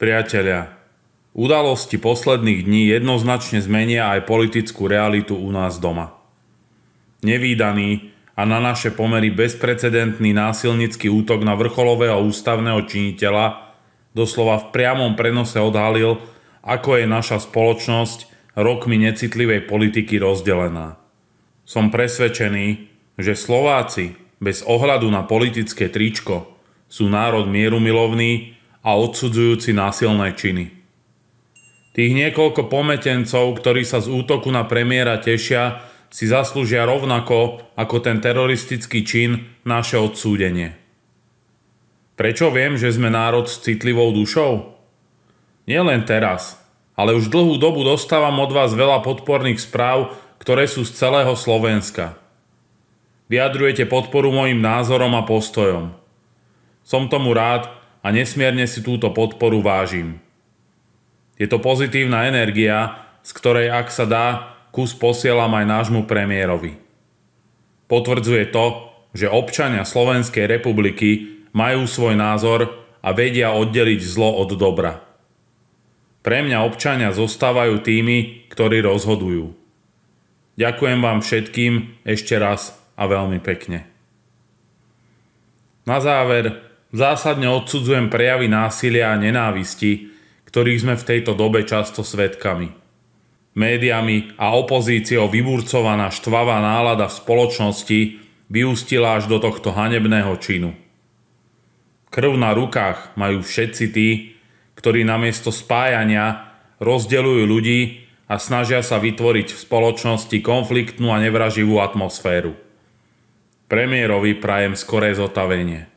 Priatelia, udalosti posledných dní jednoznačne zmenia aj politickú realitu u nás doma. Nevýdaný a na naše pomery bezprecedentný násilnický útok na vrcholového ústavného činiteľa doslova v priamom prenose odhalil, ako je naša spoločnosť rokmi necitlivej politiky rozdelená. Som presvedčený, že Slováci bez ohľadu na politické tričko sú národ mierumilovný a odsudzujúci násilné činy. Tých niekoľko pometencov, ktorí sa z útoku na premiéra tešia, si zaslúžia rovnako ako ten teroristický čin naše odsúdenie. Prečo viem, že sme národ s citlivou dušou? Nielen teraz, ale už dlhú dobu dostávam od vás veľa podporných správ, ktoré sú z celého Slovenska. Vyjadrujete podporu mojim názorom a postojom. Som tomu rád a nesmierne si túto podporu vážim. Je to pozitívna energia, z ktorej ak sa dá, kus posielam aj nášmu premiérovi. Potvrdzuje to, že občania Slovenskej republiky majú svoj názor a vedia oddeliť zlo od dobra. Pre mňa občania zostávajú tými, ktorí rozhodujú. Ďakujem vám všetkým ešte raz a veľmi pekne. Na záver Zásadne odsudzujem prejavy násilia a nenávisti, ktorých sme v tejto dobe často svetkami. Médiami a opozíciou vyburcovaná štvavá nálada v spoločnosti vyústila až do tohto hanebného činu. Krv na rukách majú všetci tí, ktorí namiesto spájania rozdelujú ľudí a snažia sa vytvoriť v spoločnosti konfliktnú a nevraživú atmosféru. Premiérovi prajem skoré zotavenie.